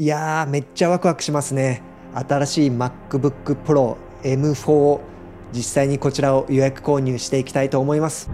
いやー、めっちゃワクワクしますね。新しい MacBook Pro M4、実際にこちらを予約購入していきたいと思います。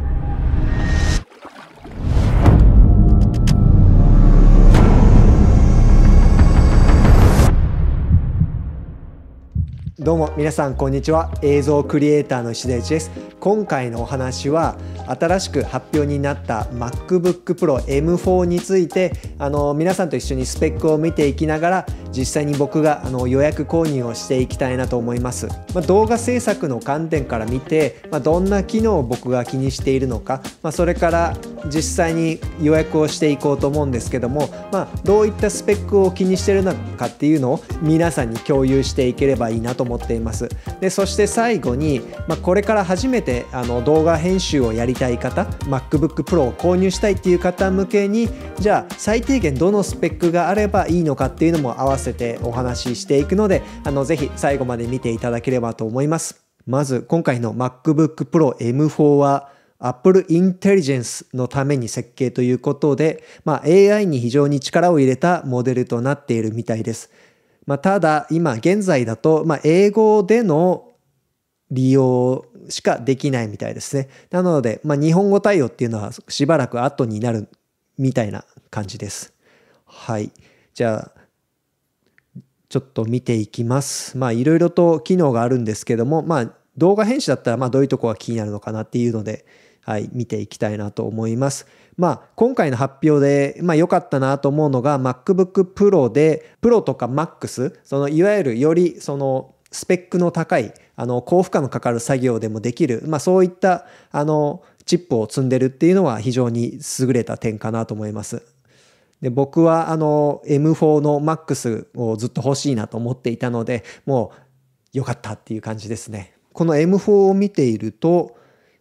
どうも皆さんこんにちは映像クリエイターの石田一です今回のお話は新しく発表になった MacBook Pro M4 についてあの皆さんと一緒にスペックを見ていきながら実際に僕があの予約購入をしていきたいなと思います、まあ、動画制作の観点から見て、まあ、どんな機能を僕が気にしているのか、まあ、それから実際に予約をしていこうと思うんですけども、まあ、どういったスペックを気にしてるのかっていうのを皆さんに共有していければいいなと思っていますでそして最後に、まあ、これから初めてあの動画編集をやりたい方 MacBookPro を購入したいっていう方向けにじゃあ最低限どのスペックがあればいいのかっていうのも合わせてお話ししていくのであのぜひ最後まで見ていただければと思いますまず今回の MacBook Pro M4 は Apple Intelligence のために設計ということで、まあ、AI に非常に力を入れたモデルとなっているみたいです。まあ、ただ、今現在だと、まあ、英語での利用しかできないみたいですね。なので、まあ、日本語対応っていうのはしばらく後になるみたいな感じです。はい。じゃあ、ちょっと見ていきます。まあ、いろいろと機能があるんですけども、まあ、動画編集だったら、まあ、どういうとこが気になるのかなっていうので、はい、見ていきたいなと思います。まあ、今回の発表で、まあ、良かったなと思うのが MacBook Pro で、Pro とか Max、そのいわゆるよりそのスペックの高い、あの、高負荷のかかる作業でもできる、まあ、そういった、あの、チップを積んでるっていうのは非常に優れた点かなと思います。で僕はあの M4 の MAX をずっと欲しいなと思っていたのでもう良かったっていう感じですね。この M4 を見ていると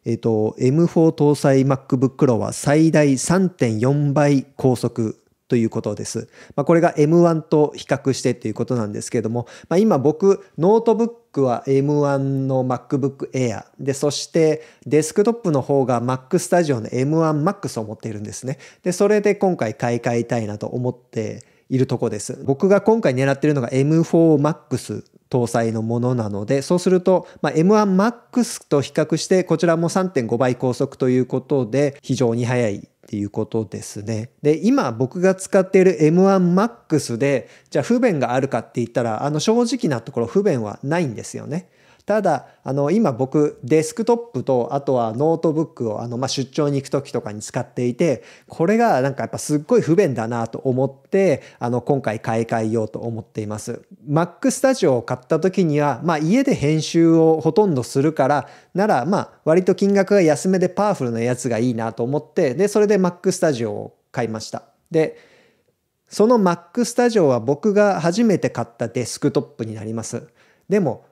えっ、と、M4 搭載 MacBook Pro は最大3.4倍高速ということです。まあ、これが M1 と比較してということなんですけれども、まあ、今僕、ノートブックは M1 の MacBook Air で、そしてデスクトップの方が Mac Studio の M1Max を持っているんですね。で、それで今回買い替えたいなと思っているとこです。僕が今回狙ってるのが M4Max 搭載のものなので、そうすると、まあ、M1MAX と比較して、こちらも3.5倍高速ということで、非常に速いいうことですね。で、今僕が使っている M1MAX で、じゃあ不便があるかって言ったら、あの正直なところ不便はないんですよね。ただあの今僕デスクトップとあとはノートブックをあの、まあ、出張に行く時とかに使っていてこれがなんかやっぱすっごい不便だなと思ってあの今回買い替えようと思っています。Mac Studio を買った時には、まあ、家で編集をほとんどするからならまあ割と金額が安めでパワフルなやつがいいなと思ってでそれで Mac Studio を買いました。でその Mac Studio は僕が初めて買ったデスクトップになります。でも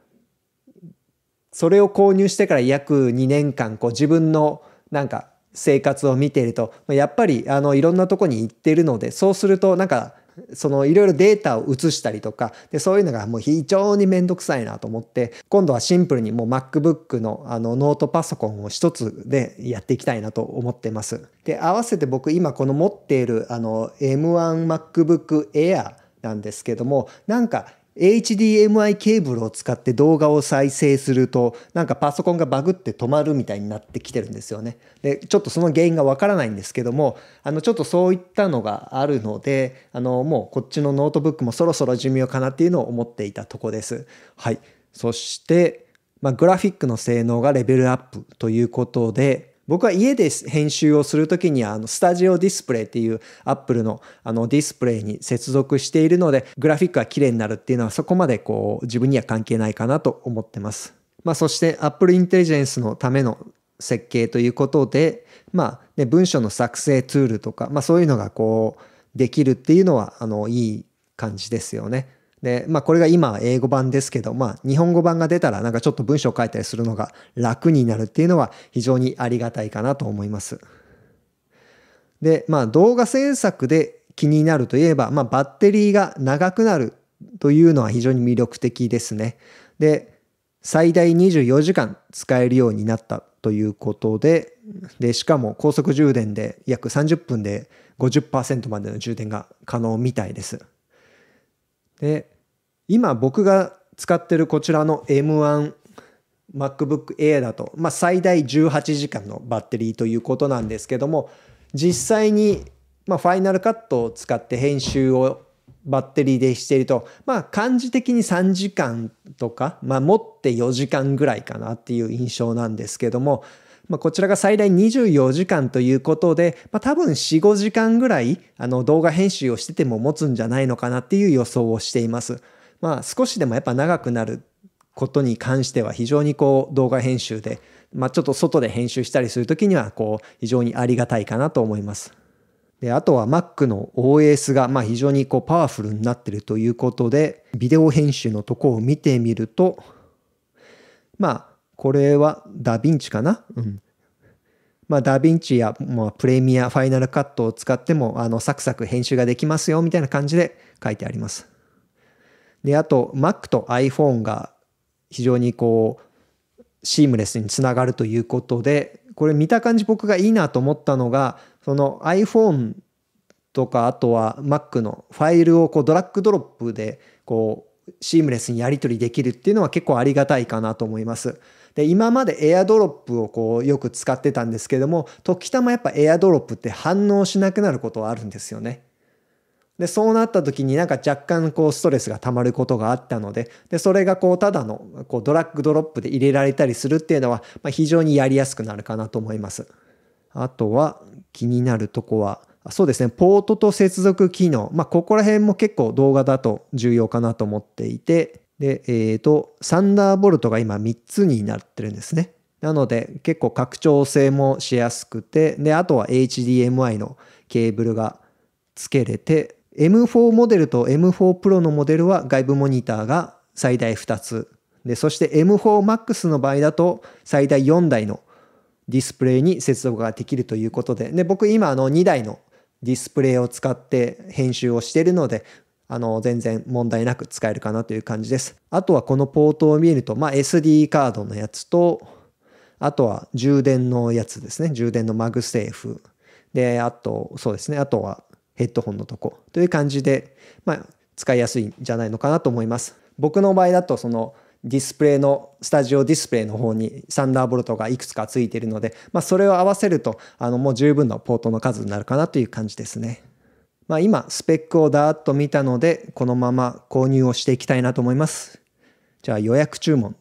それを購入してから約2年間こう自分のなんか生活を見ているとやっぱりあのいろんなとこに行ってるのでそうするとなんかそのいろいろデータを移したりとかでそういうのがもう非常に面倒くさいなと思って今度はシンプルにもう MacBook のあのノートパソコンを一つでやっていきたいなと思ってます。で合わせて僕今この持っているあの M1MacBook Air なんですけどもなんか HDMI ケーブルを使って動画を再生するとなんかパソコンがバグって止まるみたいになってきてるんですよね。でちょっとその原因がわからないんですけどもあのちょっとそういったのがあるのであのもうこっちのノートブックもそろそろ寿命かなっていうのを思っていたとこです。はい、そして、まあ、グラフィックの性能がレベルアップということで僕は家で編集をするときにあのスタジオディスプレイっていうアップルのあのディスプレイに接続しているのでグラフィックが綺麗になるっていうのはそこまでこう自分には関係ないかなと思ってます。まあ、そして Apple ンテリジェンスのための設計ということで、まあね、文書の作成ツールとか、まあ、そういうのがこうできるっていうのはあのいい感じですよね。で、まあこれが今英語版ですけど、まあ日本語版が出たらなんかちょっと文章を書いたりするのが楽になるっていうのは非常にありがたいかなと思います。で、まあ動画制作で気になるといえば、まあバッテリーが長くなるというのは非常に魅力的ですね。で、最大24時間使えるようになったということで、で、しかも高速充電で約30分で50%までの充電が可能みたいです。で今僕が使ってるこちらの M1 MacBook Air だと、まあ、最大18時間のバッテリーということなんですけども実際に、まあ、ファイナルカットを使って編集をバッテリーでしていると、まあ、感じ的に3時間とか、まあ、持って4時間ぐらいかなっていう印象なんですけども、まあ、こちらが最大24時間ということで、まあ、多分4、5時間ぐらいあの動画編集をしてても持つんじゃないのかなっていう予想をしています。まあ、少しでもやっぱ長くなることに関しては非常にこう動画編集で、まあ、ちょっと外で編集したりするときにはこう非常にありがたいかなと思います。で、あとは Mac の OS がまあ非常にこうパワフルになってるということで、ビデオ編集のとこを見てみると、まあこれはダヴィンチかな、うんまあ、ダヴィンチや、まあ、プレミア、ファイナルカットを使ってもあのサクサク編集ができますよみたいな感じで書いてあります。で、あと Mac と iPhone が非常にこうシームレスにつながるということで、これ見た感じ僕がいいなと思ったのが、その iPhone とかあとは Mac のファイルをこうドラッグドロップでこうシームレスにやり取りできるっていうのは結構ありがたいかなと思います。で今までエアドロップをこうよく使ってたんですけども時たまやっぱエアドロップって反応しなくなることはあるんですよね。でそうなった時になんか若干こうストレスがたまることがあったのででそれがこうただのこうドラッグドロップで入れられたりするっていうのは、ま非常にやりやすくなるかなと思います。あとは気になるとこはそうですね、ポートと接続機能。まあ、ここら辺も結構動画だと重要かなと思っていて、で、えっ、ー、と、サンダーボルトが今3つになってるんですね。なので結構拡張性もしやすくて、で、あとは HDMI のケーブルが付けれて、M4 モデルと M4 Pro のモデルは外部モニターが最大2つ。で、そして M4MAX の場合だと最大4台のディスプレイに接続ができるということで、で、僕今あの2台のディスプレイを使って編集をしているので、あの、全然問題なく使えるかなという感じです。あとはこのポートを見ると、まあ、SD カードのやつと、あとは充電のやつですね。充電のマグセーフ。で、あと、そうですね。あとはヘッドホンのとこ。という感じで、まあ、使いやすいんじゃないのかなと思います。僕の場合だと、その、ディスプレイの、スタジオディスプレイの方にサンダーボルトがいくつか付いているので、まあ、それを合わせると、あの、もう十分のポートの数になるかなという感じですね。まあ、今、スペックをだーっと見たので、このまま購入をしていきたいなと思います。じゃあ予約注文。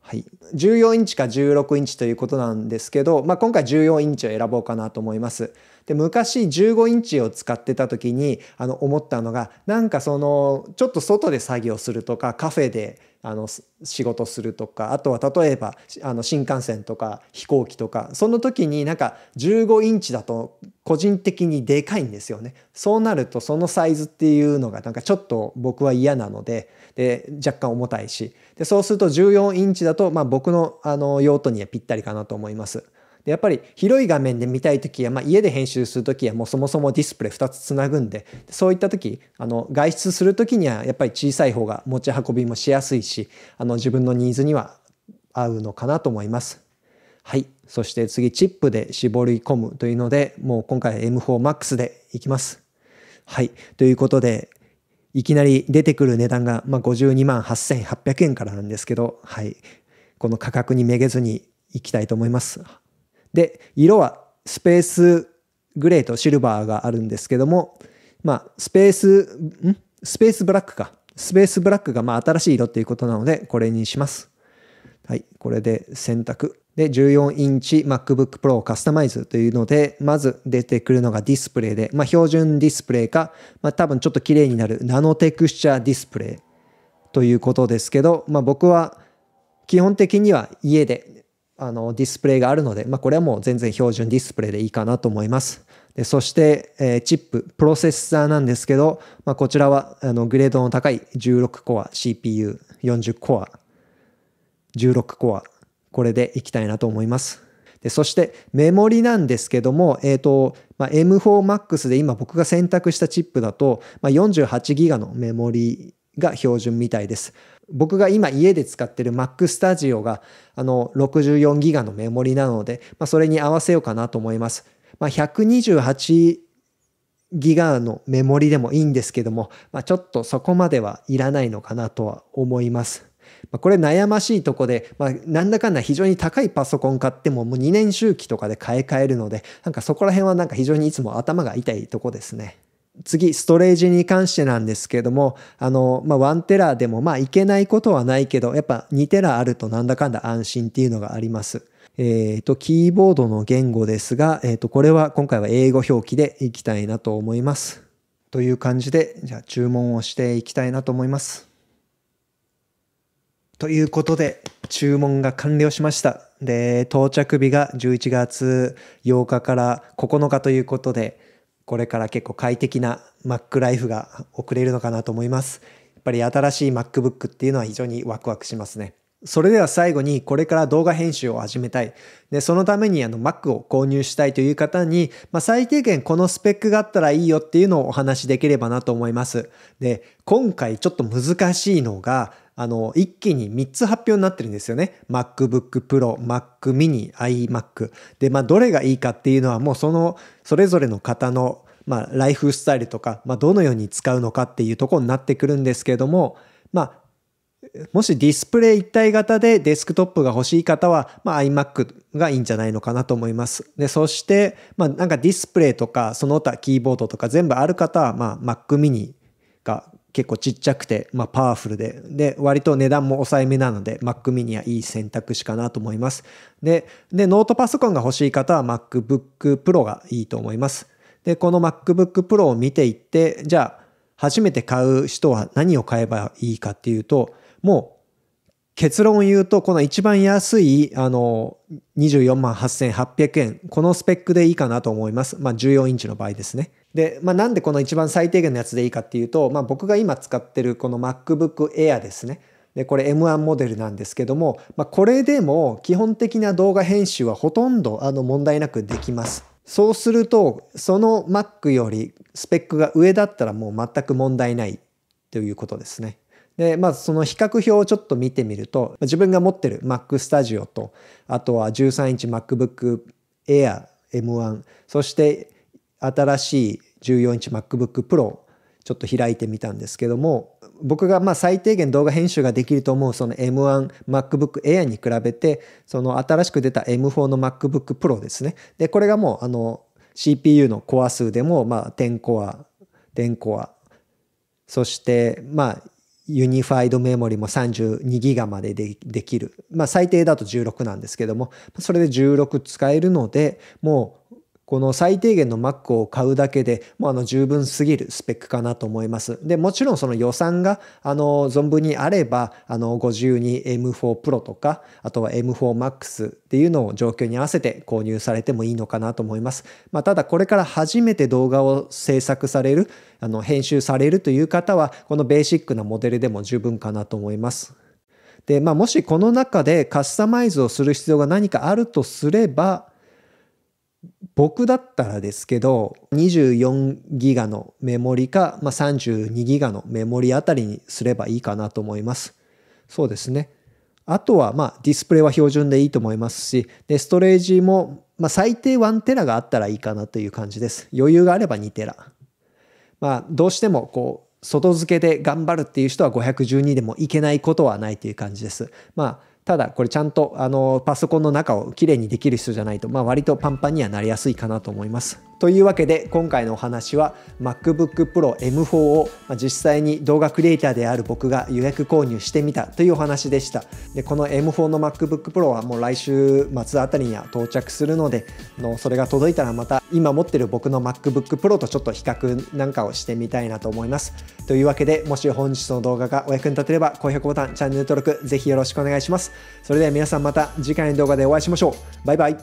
はい、14インチか16インチということなんですけど、まあ、今回14インチを選ぼうかなと思います。で昔15インチを使ってた時にあの思ったのがなんかそのちょっと外で作業するとかカフェであの仕事するとかあとは例えばあの新幹線とか飛行機とかその時になんか15インチだと個人的にでかいんですよねそうなるとそのサイズっていうのがなんかちょっと僕は嫌なのでで若干重たいしでそうすると14インチだと、まあ、僕のあの用途にはぴったりかなと思います。でやっぱり広い画面で見たい時や、まあ、家で編集する時はもうそもそもディスプレイ2つつなぐんでそういった時あの外出する時にはやっぱり小さい方が持ち運びもしやすいしあの自分のニーズには合うのかなと思います。はい。そして次、チップで絞り込むというので、もう今回 M4MAX でいきます。はい。ということで、いきなり出てくる値段が、まあ、52万8800円からなんですけど、はい。この価格にめげずにいきたいと思います。で、色はスペースグレーとシルバーがあるんですけども、まあ、スペース、んスペースブラックか。スペースブラックがまあ新しい色っていうことなので、これにします。はい、これで選択。で、14インチ MacBook Pro カスタマイズというので、まず出てくるのがディスプレイで、まあ、標準ディスプレイか、まあ、多分ちょっと綺麗になるナノテクスチャーディスプレイということですけど、まあ、僕は基本的には家であのディスプレイがあるので、まあ、これはもう全然標準ディスプレイでいいかなと思います。でそして、えー、チップ、プロセッサーなんですけど、まあ、こちらはあのグレードの高い16コア、CPU、40コア、16コア、これでいきたいなと思います。でそしてメモリなんですけども、えーとまあ、M4MAX で今僕が選択したチップだと、まあ、48ギガのメモリが標準みたいです。僕が今家で使ってる Mac Studio があの64ギガのメモリなので、まあ、それに合わせようかなと思います。まあ、128ギガのメモリでもいいんですけども、まあ、ちょっとそこまではいらないのかなとは思います。まこれ悩ましいとこで、まあ、なんだかんだ非常に高いパソコン買ってももう2年周期とかで買い替えるので、なんかそこら辺はなんか非常にいつも頭が痛いとこですね。次、ストレージに関してなんですけれども、あの、まあ、1テラでも、まあ、いけないことはないけど、やっぱ2テラあるとなんだかんだ安心っていうのがあります。えっ、ー、と、キーボードの言語ですが、えっ、ー、と、これは今回は英語表記でいきたいなと思います。という感じで、じゃあ注文をしていきたいなと思います。ということで、注文が完了しました。で、到着日が11月8日から9日ということで、これから結構快適な Mac ライフが送れるのかなと思います。やっぱり新しい MacBook っていうのは非常にワクワクしますね。それでは最後にこれから動画編集を始めたい。で、そのためにあの Mac を購入したいという方に、まあ、最低限このスペックがあったらいいよっていうのをお話しできればなと思います。で、今回ちょっと難しいのが、あの、一気に3つ発表になってるんですよね。MacBook Pro、Mac mini、iMac。で、まあ、どれがいいかっていうのはもうその、それぞれの方の、まあ、ライフスタイルとか、まあ、どのように使うのかっていうとこになってくるんですけども、まあ、もしディスプレイ一体型でデスクトップが欲しい方は、まあ、iMac がいいんじゃないのかなと思います。で、そして、まあ、なんかディスプレイとか、その他キーボードとか全部ある方は、まあ、Mac mini が結構ちっちゃくて、まあ、パワフルで、で、割と値段も抑えめなので、Mac mini はいい選択肢かなと思います。で、で、ノートパソコンが欲しい方は MacBook Pro がいいと思います。で、この MacBook Pro を見ていって、じゃあ、初めて買う人は何を買えばいいかっていうと、もう、結論を言うと、この一番安い、あの、24万8800円、このスペックでいいかなと思います。まあ、14インチの場合ですね。で、まあ、なんでこの一番最低限のやつでいいかっていうと、まあ、僕が今使ってるこの MacBook Air ですね。で、これ M1 モデルなんですけども、まあ、これでも基本的な動画編集はほとんどあの問題なくできます。そうすると、その Mac よりスペックが上だったらもう全く問題ないということですね。で、まず、あ、その比較表をちょっと見てみると、自分が持ってる Mac Studio と、あとは13インチ MacBook Air M1、そして新しい14インチ MacBook Pro ちょっと開いてみたんですけども僕がまあ最低限動画編集ができると思うその M1MacBook Air に比べてその新しく出た M4 の MacBook Pro ですねでこれがもうあの CPU のコア数でもまあ10コア10コアそしてまあユニファイドメモリも32ギガまででできる。まあ最低だと16なんですけども、それで16使えるので、もうこの最低限の Mac を買うだけでもうあの十分すぎるスペックかなと思います。で、もちろんその予算があの存分にあれば、あの5 2 M4 Pro とか、あとは M4 Max っていうのを状況に合わせて購入されてもいいのかなと思います。まあ、ただこれから初めて動画を制作される、あの編集されるという方は、このベーシックなモデルでも十分かなと思います。で、まあ、もしこの中でカスタマイズをする必要が何かあるとすれば、僕だったらですけど、24ギガのメモリか、まあ、32ギガのメモリあたりにすればいいかなと思います。そうですね。あとは、まあ、ディスプレイは標準でいいと思いますし、でストレージも、まあ、最低1テラがあったらいいかなという感じです。余裕があれば2テラ。まあ、どうしても、こう、外付けで頑張るっていう人は512でもいけないことはないという感じです。まあただこれちゃんとあのパソコンの中をきれいにできる人じゃないと、まあ、割とパンパンにはなりやすいかなと思います。というわけで今回のお話は MacBook Pro M4 を実際に動画クリエイターである僕が予約購入してみたというお話でしたでこの M4 の MacBook Pro はもう来週末あたりには到着するのでのそれが届いたらまた今持ってる僕の MacBook Pro とちょっと比較なんかをしてみたいなと思いますというわけでもし本日の動画がお役に立てれば高評価ボタンチャンネル登録ぜひよろしくお願いしますそれでは皆さんまた次回の動画でお会いしましょうバイバイ